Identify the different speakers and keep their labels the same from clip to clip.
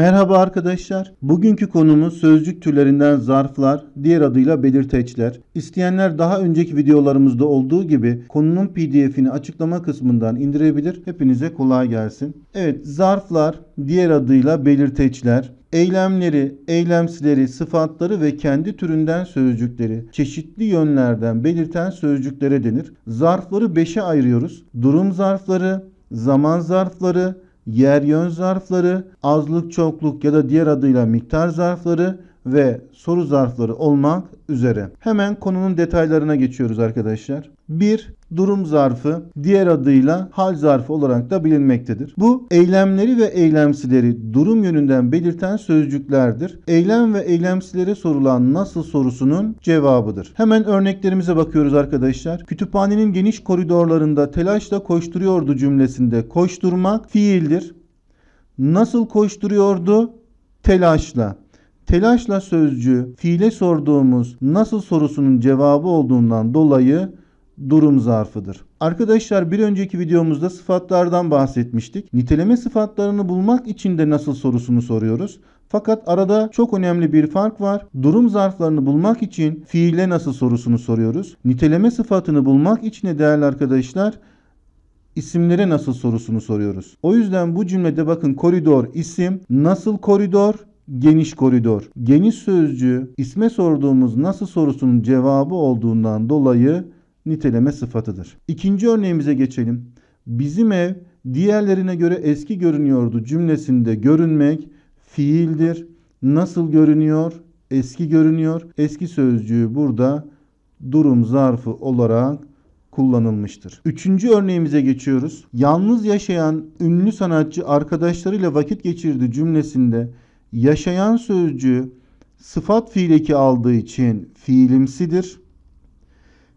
Speaker 1: Merhaba arkadaşlar. Bugünkü konumuz sözcük türlerinden zarflar, diğer adıyla belirteçler. İsteyenler daha önceki videolarımızda olduğu gibi konunun pdf'ini açıklama kısmından indirebilir. Hepinize kolay gelsin. Evet zarflar, diğer adıyla belirteçler, eylemleri, eylemsileri, sıfatları ve kendi türünden sözcükleri çeşitli yönlerden belirten sözcüklere denir. Zarfları 5'e ayırıyoruz. Durum zarfları, zaman zarfları, yer yön zarfları, azlık çokluk ya da diğer adıyla miktar zarfları ve soru zarfları olmak üzere. Hemen konunun detaylarına geçiyoruz arkadaşlar. 1. Durum zarfı diğer adıyla hal zarfı olarak da bilinmektedir. Bu eylemleri ve eylemsileri durum yönünden belirten sözcüklerdir. Eylem ve eylemsilere sorulan nasıl sorusunun cevabıdır. Hemen örneklerimize bakıyoruz arkadaşlar. Kütüphanenin geniş koridorlarında telaşla koşturuyordu cümlesinde koşturmak fiildir. Nasıl koşturuyordu? Telaşla. Telaşla sözcü fiile sorduğumuz nasıl sorusunun cevabı olduğundan dolayı durum zarfıdır. Arkadaşlar bir önceki videomuzda sıfatlardan bahsetmiştik. Niteleme sıfatlarını bulmak için de nasıl sorusunu soruyoruz. Fakat arada çok önemli bir fark var. Durum zarflarını bulmak için fiile nasıl sorusunu soruyoruz. Niteleme sıfatını bulmak için de değerli arkadaşlar isimlere nasıl sorusunu soruyoruz. O yüzden bu cümlede bakın koridor isim, nasıl koridor geniş koridor. Geniş sözcüğü isme sorduğumuz nasıl sorusunun cevabı olduğundan dolayı niteleme sıfatıdır. İkinci örneğimize geçelim. Bizim ev diğerlerine göre eski görünüyordu cümlesinde görünmek fiildir. Nasıl görünüyor? Eski görünüyor. Eski sözcüğü burada durum zarfı olarak kullanılmıştır. Üçüncü örneğimize geçiyoruz. Yalnız yaşayan ünlü sanatçı arkadaşlarıyla vakit geçirdi cümlesinde yaşayan sözcüğü sıfat fiileki aldığı için fiilimsidir.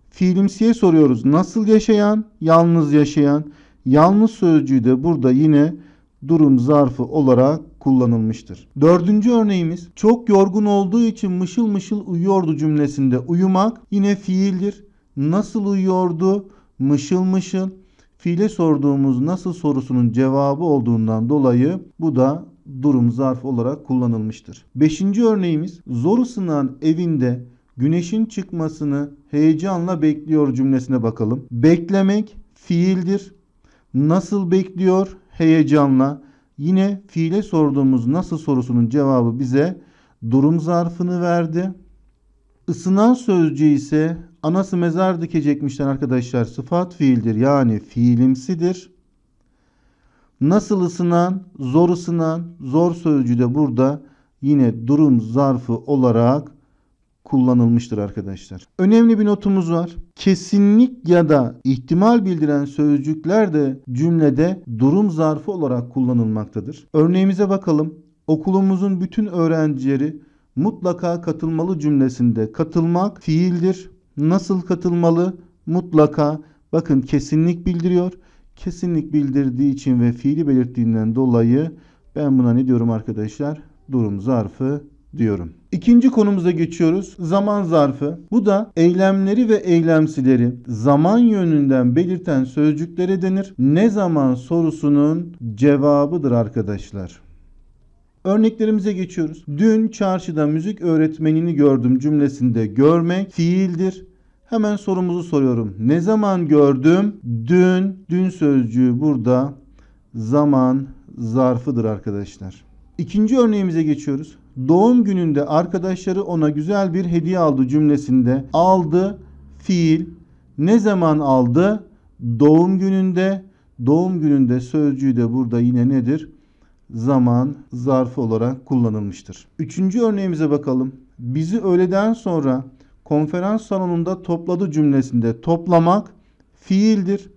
Speaker 1: Fiilimsiye soruyoruz. Nasıl yaşayan? Yalnız yaşayan. Yalnız sözcüğü de burada yine durum zarfı olarak kullanılmıştır. Dördüncü örneğimiz çok yorgun olduğu için mışıl mışıl uyuyordu cümlesinde uyumak yine fiildir. Nasıl uyuyordu? Mışıl mışıl. Fiile sorduğumuz nasıl sorusunun cevabı olduğundan dolayı bu da durum zarf olarak kullanılmıştır. Beşinci örneğimiz zor ısınan evinde güneşin çıkmasını heyecanla bekliyor cümlesine bakalım. Beklemek fiildir. Nasıl bekliyor? Heyecanla. Yine fiile sorduğumuz nasıl sorusunun cevabı bize durum zarfını verdi. Isınan sözcü ise anası mezar dikecekmişten arkadaşlar sıfat fiildir yani fiilimsidir. Nasıl ısınan, zor ısınan, zor sözcüğü de burada yine durum zarfı olarak kullanılmıştır arkadaşlar. Önemli bir notumuz var. Kesinlik ya da ihtimal bildiren sözcükler de cümlede durum zarfı olarak kullanılmaktadır. Örneğimize bakalım. Okulumuzun bütün öğrencileri mutlaka katılmalı cümlesinde katılmak fiildir. Nasıl katılmalı? Mutlaka bakın kesinlik bildiriyor kesinlik bildirdiği için ve fiili belirttiğinden dolayı ben buna ne diyorum arkadaşlar? Durum zarfı diyorum. İkinci konumuza geçiyoruz. Zaman zarfı. Bu da eylemleri ve eylemsileri zaman yönünden belirten sözcüklere denir. Ne zaman sorusunun cevabıdır arkadaşlar. Örneklerimize geçiyoruz. Dün çarşıda müzik öğretmenini gördüm cümlesinde görmek fiildir Hemen sorumuzu soruyorum. Ne zaman gördüm? Dün. Dün sözcüğü burada zaman zarfıdır arkadaşlar. İkinci örneğimize geçiyoruz. Doğum gününde arkadaşları ona güzel bir hediye aldı cümlesinde aldı fiil ne zaman aldı? Doğum gününde. Doğum gününde sözcüğü de burada yine nedir? Zaman zarfı olarak kullanılmıştır. Üçüncü örneğimize bakalım. Bizi öğleden sonra konferans salonunda topladı cümlesinde toplamak fiildir.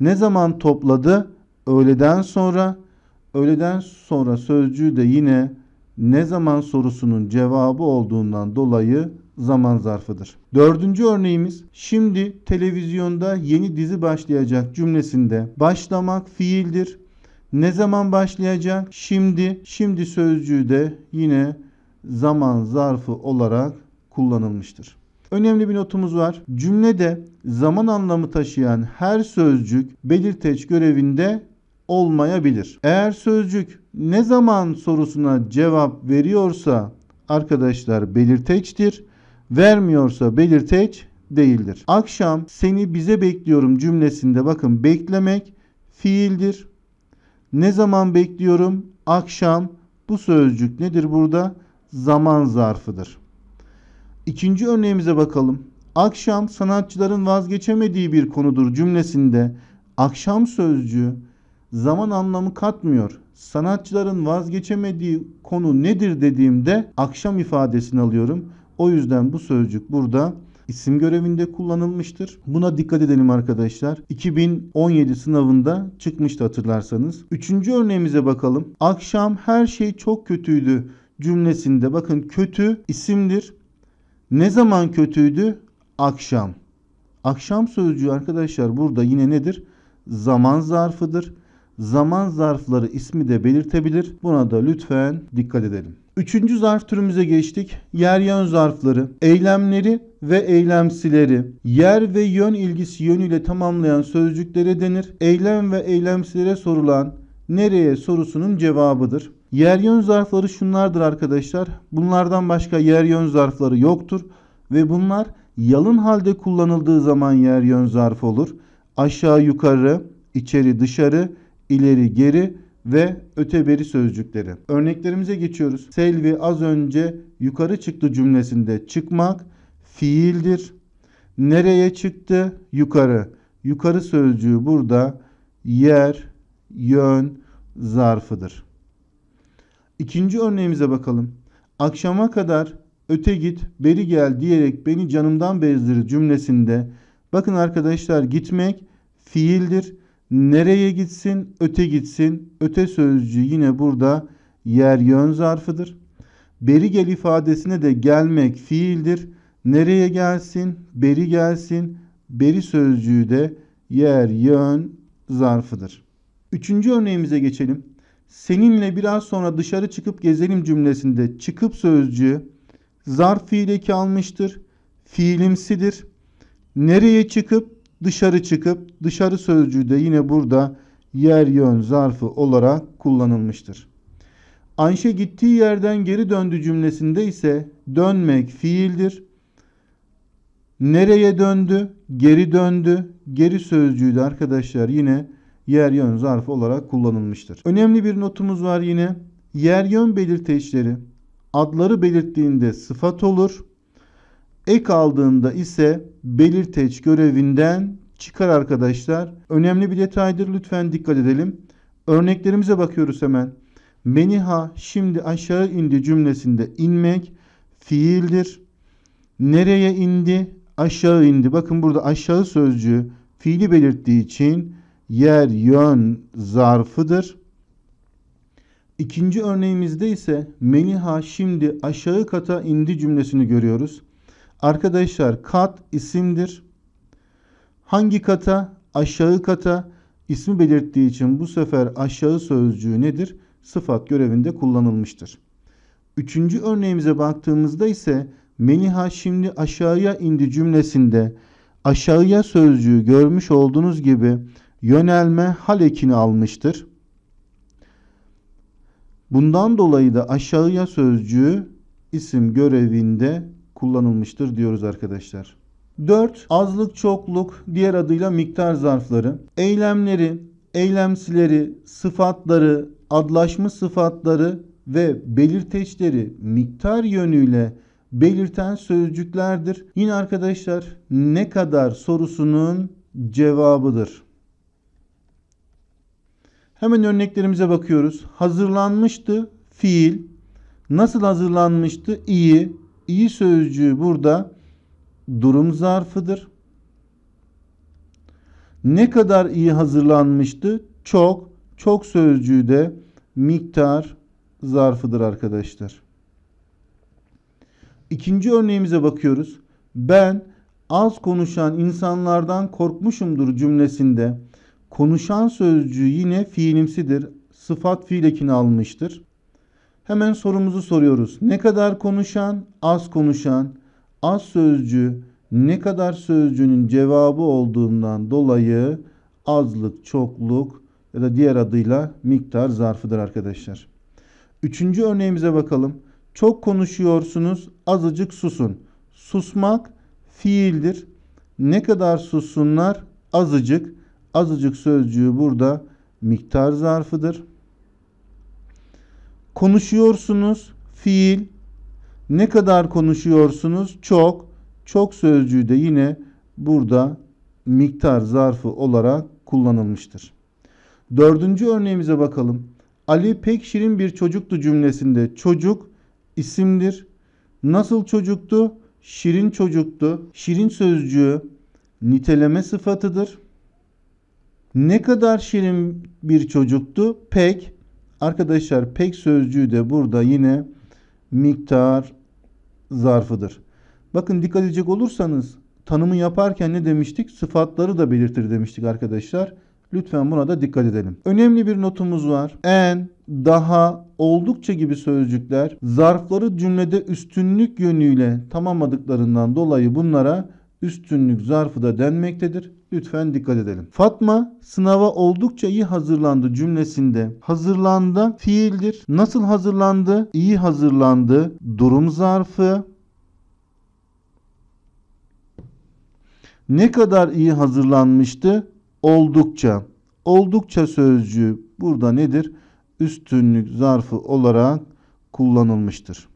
Speaker 1: Ne zaman topladı? Öğleden sonra. Öğleden sonra sözcüğü de yine ne zaman sorusunun cevabı olduğundan dolayı zaman zarfıdır. Dördüncü örneğimiz şimdi televizyonda yeni dizi başlayacak cümlesinde başlamak fiildir. Ne zaman başlayacak? Şimdi. Şimdi sözcüğü de yine zaman zarfı olarak kullanılmıştır. Önemli bir notumuz var. Cümlede zaman anlamı taşıyan her sözcük belirteç görevinde olmayabilir. Eğer sözcük ne zaman sorusuna cevap veriyorsa arkadaşlar belirteçtir. Vermiyorsa belirteç değildir. Akşam seni bize bekliyorum cümlesinde bakın beklemek fiildir. Ne zaman bekliyorum? Akşam. Bu sözcük nedir burada? Zaman zarfıdır. İkinci örneğimize bakalım. Akşam sanatçıların vazgeçemediği bir konudur cümlesinde akşam sözcüğü zaman anlamı katmıyor. Sanatçıların vazgeçemediği konu nedir dediğimde akşam ifadesini alıyorum. O yüzden bu sözcük burada isim görevinde kullanılmıştır. Buna dikkat edelim arkadaşlar. 2017 sınavında çıkmıştı hatırlarsanız. Üçüncü örneğimize bakalım. Akşam her şey çok kötüydü cümlesinde bakın kötü isimdir. Ne zaman kötüydü? Akşam. Akşam sözcüğü arkadaşlar burada yine nedir? Zaman zarfıdır. Zaman zarfları ismi de belirtebilir. Buna da lütfen dikkat edelim. Üçüncü zarf türümüze geçtik. Yer yön zarfları, eylemleri ve eylemsileri. Yer ve yön ilgisi yönüyle tamamlayan sözcüklere denir. Eylem ve eylemsilere sorulan nereye sorusunun cevabıdır. Yer yön zarfları şunlardır arkadaşlar. Bunlardan başka yer yön zarfları yoktur ve bunlar yalın halde kullanıldığı zaman yer yön zarfı olur. Aşağı yukarı, içeri dışarı, ileri geri ve öteberi sözcükleri. Örneklerimize geçiyoruz. Selvi az önce yukarı çıktı cümlesinde çıkmak fiildir. Nereye çıktı? Yukarı. Yukarı sözcüğü burada yer, yön, zarfıdır. İkinci örneğimize bakalım. Akşama kadar öte git, beri gel diyerek beni canımdan bezdir cümlesinde. Bakın arkadaşlar gitmek fiildir. Nereye gitsin? Öte gitsin. Öte sözcüğü yine burada yer yön zarfıdır. Beri gel ifadesine de gelmek fiildir. Nereye gelsin? Beri gelsin. Beri sözcüğü de yer yön zarfıdır. Üçüncü örneğimize geçelim seninle biraz sonra dışarı çıkıp gezelim cümlesinde çıkıp sözcüğü zarf fiile kalmıştır. Fiilimsidir. Nereye çıkıp dışarı çıkıp dışarı sözcüğü de yine burada yer yön zarfı olarak kullanılmıştır. Ayşe gittiği yerden geri döndü cümlesinde ise dönmek fiildir. Nereye döndü? Geri döndü. Geri sözcüğü de arkadaşlar yine yer yön zarfı olarak kullanılmıştır. Önemli bir notumuz var yine. Yer yön belirteçleri adları belirttiğinde sıfat olur. Ek aldığında ise belirteç görevinden çıkar arkadaşlar. Önemli bir detaydır lütfen dikkat edelim. Örneklerimize bakıyoruz hemen. Meniha şimdi aşağı indi cümlesinde inmek fiildir. Nereye indi? Aşağı indi. Bakın burada aşağı sözcüğü fiili belirttiği için yer yön zarfıdır. İkinci örneğimizde ise Meliha şimdi aşağı kata indi cümlesini görüyoruz. Arkadaşlar kat isimdir. Hangi kata? Aşağı kata ismi belirttiği için bu sefer aşağı sözcüğü nedir? Sıfat görevinde kullanılmıştır. Üçüncü örneğimize baktığımızda ise Meliha şimdi aşağıya indi cümlesinde aşağıya sözcüğü görmüş olduğunuz gibi yönelme hal ekini almıştır. Bundan dolayı da aşağıya sözcüğü isim görevinde kullanılmıştır diyoruz arkadaşlar. 4. Azlık çokluk diğer adıyla miktar zarfları. Eylemleri, eylemsileri, sıfatları, adlaşma sıfatları ve belirteçleri miktar yönüyle belirten sözcüklerdir. Yine arkadaşlar ne kadar sorusunun cevabıdır. Hemen örneklerimize bakıyoruz. Hazırlanmıştı fiil. Nasıl hazırlanmıştı? İyi. İyi sözcüğü burada durum zarfıdır. Ne kadar iyi hazırlanmıştı? Çok. Çok sözcüğü de miktar zarfıdır arkadaşlar. İkinci örneğimize bakıyoruz. Ben az konuşan insanlardan korkmuşumdur cümlesinde Konuşan sözcüğü yine fiilimsidir. Sıfat fiil almıştır. Hemen sorumuzu soruyoruz. Ne kadar konuşan, az konuşan, az sözcü, ne kadar sözcüğünün cevabı olduğundan dolayı azlık, çokluk ya da diğer adıyla miktar zarfıdır arkadaşlar. Üçüncü örneğimize bakalım. Çok konuşuyorsunuz, azıcık susun. Susmak fiildir. Ne kadar sussunlar? Azıcık. Azıcık sözcüğü burada miktar zarfıdır. Konuşuyorsunuz fiil. Ne kadar konuşuyorsunuz? Çok. Çok sözcüğü de yine burada miktar zarfı olarak kullanılmıştır. Dördüncü örneğimize bakalım. Ali pek şirin bir çocuktu cümlesinde çocuk isimdir. Nasıl çocuktu? Şirin çocuktu. Şirin sözcüğü niteleme sıfatıdır. Ne kadar şirin bir çocuktu. Pek. Arkadaşlar pek sözcüğü de burada yine miktar zarfıdır. Bakın dikkat edecek olursanız tanımı yaparken ne demiştik? Sıfatları da belirtir demiştik arkadaşlar. Lütfen buna da dikkat edelim. Önemli bir notumuz var. En, daha, oldukça gibi sözcükler zarfları cümlede üstünlük yönüyle tamamladıklarından dolayı bunlara üstünlük zarfı da denmektedir. Lütfen dikkat edelim. Fatma sınava oldukça iyi hazırlandı cümlesinde. Hazırlandı fiildir. Nasıl hazırlandı? İyi hazırlandı. Durum zarfı. Ne kadar iyi hazırlanmıştı? Oldukça. Oldukça sözcüğü burada nedir? Üstünlük zarfı olarak kullanılmıştır.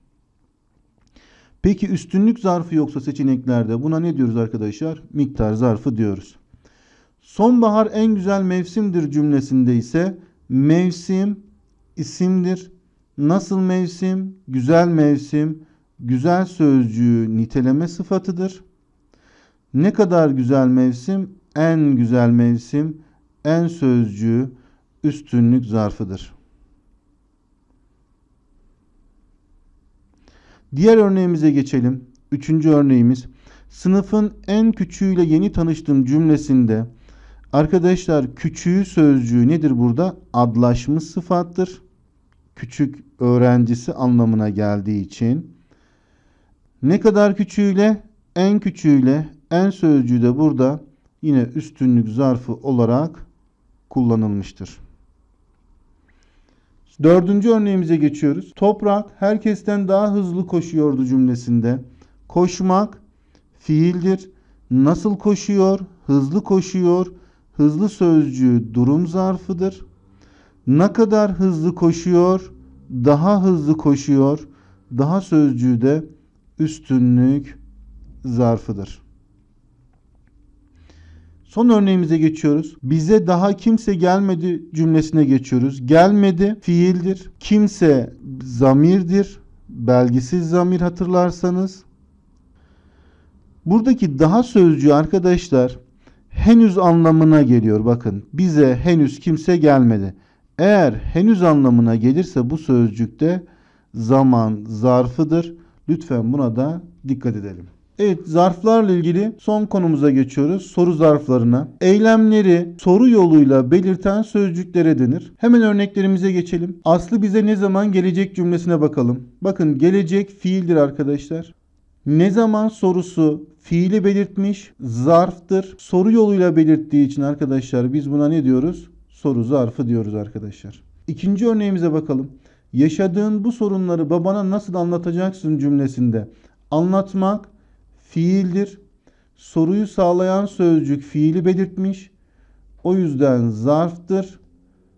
Speaker 1: Peki üstünlük zarfı yoksa seçeneklerde buna ne diyoruz arkadaşlar? Miktar zarfı diyoruz. Sonbahar en güzel mevsimdir cümlesinde ise mevsim isimdir. Nasıl mevsim? Güzel mevsim. Güzel sözcüğü niteleme sıfatıdır. Ne kadar güzel mevsim? En güzel mevsim. En sözcüğü üstünlük zarfıdır. Diğer örneğimize geçelim. Üçüncü örneğimiz. Sınıfın en küçüğüyle yeni tanıştığım cümlesinde arkadaşlar küçüğü sözcüğü nedir burada? Adlaşmış sıfattır. Küçük öğrencisi anlamına geldiği için. Ne kadar küçüğüyle? En küçüğüyle. En sözcüğü de burada yine üstünlük zarfı olarak kullanılmıştır. Dördüncü örneğimize geçiyoruz. Toprak herkesten daha hızlı koşuyordu cümlesinde. Koşmak fiildir. Nasıl koşuyor? Hızlı koşuyor. Hızlı sözcüğü durum zarfıdır. Ne kadar hızlı koşuyor? Daha hızlı koşuyor. Daha sözcüğü de üstünlük zarfıdır. Son örneğimize geçiyoruz. Bize daha kimse gelmedi cümlesine geçiyoruz. Gelmedi fiildir. Kimse zamirdir. Belgisiz zamir hatırlarsanız. Buradaki daha sözcüğü arkadaşlar henüz anlamına geliyor. Bakın bize henüz kimse gelmedi. Eğer henüz anlamına gelirse bu sözcükte zaman zarfıdır. Lütfen buna da dikkat edelim. Evet zarflarla ilgili son konumuza geçiyoruz. Soru zarflarına. Eylemleri soru yoluyla belirten sözcüklere denir. Hemen örneklerimize geçelim. Aslı bize ne zaman gelecek cümlesine bakalım. Bakın gelecek fiildir arkadaşlar. Ne zaman sorusu fiili belirtmiş, zarftır. Soru yoluyla belirttiği için arkadaşlar biz buna ne diyoruz? Soru zarfı diyoruz arkadaşlar. İkinci örneğimize bakalım. Yaşadığın bu sorunları babana nasıl anlatacaksın cümlesinde anlatmak fiildir. Soruyu sağlayan sözcük fiili belirtmiş. O yüzden zarftır.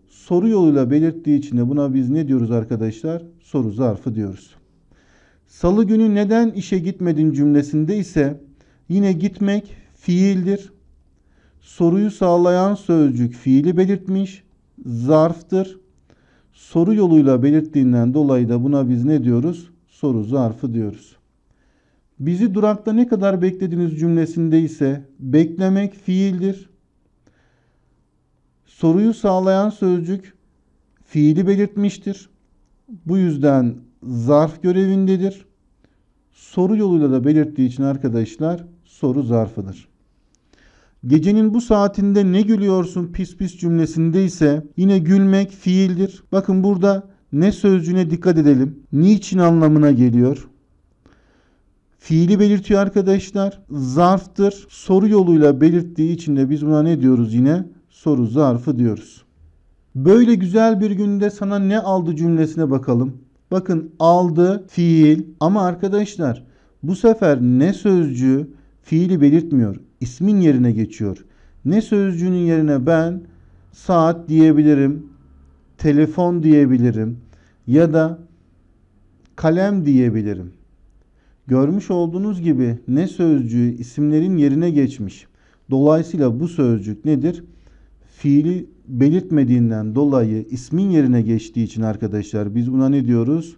Speaker 1: Soru yoluyla belirttiği için de buna biz ne diyoruz arkadaşlar? Soru zarfı diyoruz. Salı günü neden işe gitmedin cümlesinde ise yine gitmek fiildir. Soruyu sağlayan sözcük fiili belirtmiş. Zarftır. Soru yoluyla belirttiğinden dolayı da buna biz ne diyoruz? Soru zarfı diyoruz. Bizi durakta ne kadar beklediniz cümlesinde ise beklemek fiildir. Soruyu sağlayan sözcük fiili belirtmiştir. Bu yüzden zarf görevindedir. Soru yoluyla da belirttiği için arkadaşlar soru zarfıdır. Gecenin bu saatinde ne gülüyorsun pis pis cümlesinde ise yine gülmek fiildir. Bakın burada ne sözcüğüne dikkat edelim. Niçin anlamına geliyor. Fiili belirtiyor arkadaşlar. Zarftır. Soru yoluyla belirttiği için de biz buna ne diyoruz yine? Soru zarfı diyoruz. Böyle güzel bir günde sana ne aldı cümlesine bakalım. Bakın aldı fiil ama arkadaşlar bu sefer ne sözcüğü fiili belirtmiyor. İsmin yerine geçiyor. Ne sözcüğünün yerine ben saat diyebilirim, telefon diyebilirim ya da kalem diyebilirim. Görmüş olduğunuz gibi ne sözcüğü isimlerin yerine geçmiş. Dolayısıyla bu sözcük nedir? Fiili belirtmediğinden dolayı ismin yerine geçtiği için arkadaşlar biz buna ne diyoruz?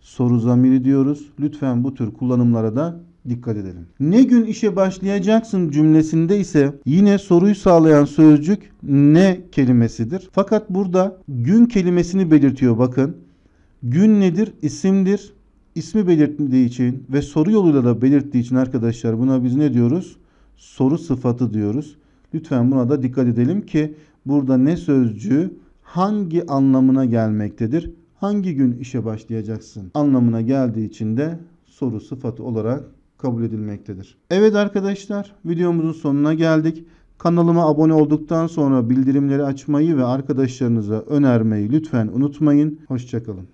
Speaker 1: Soru zamiri diyoruz. Lütfen bu tür kullanımlara da dikkat edelim. Ne gün işe başlayacaksın cümlesinde ise yine soruyu sağlayan sözcük ne kelimesidir. Fakat burada gün kelimesini belirtiyor bakın. Gün nedir? İsimdir ismi belirtmediği için ve soru yoluyla da belirttiği için arkadaşlar buna biz ne diyoruz? Soru sıfatı diyoruz. Lütfen buna da dikkat edelim ki burada ne sözcüğü hangi anlamına gelmektedir? Hangi gün işe başlayacaksın anlamına geldiği için de soru sıfatı olarak kabul edilmektedir. Evet arkadaşlar videomuzun sonuna geldik. Kanalıma abone olduktan sonra bildirimleri açmayı ve arkadaşlarınıza önermeyi lütfen unutmayın. Hoşçakalın.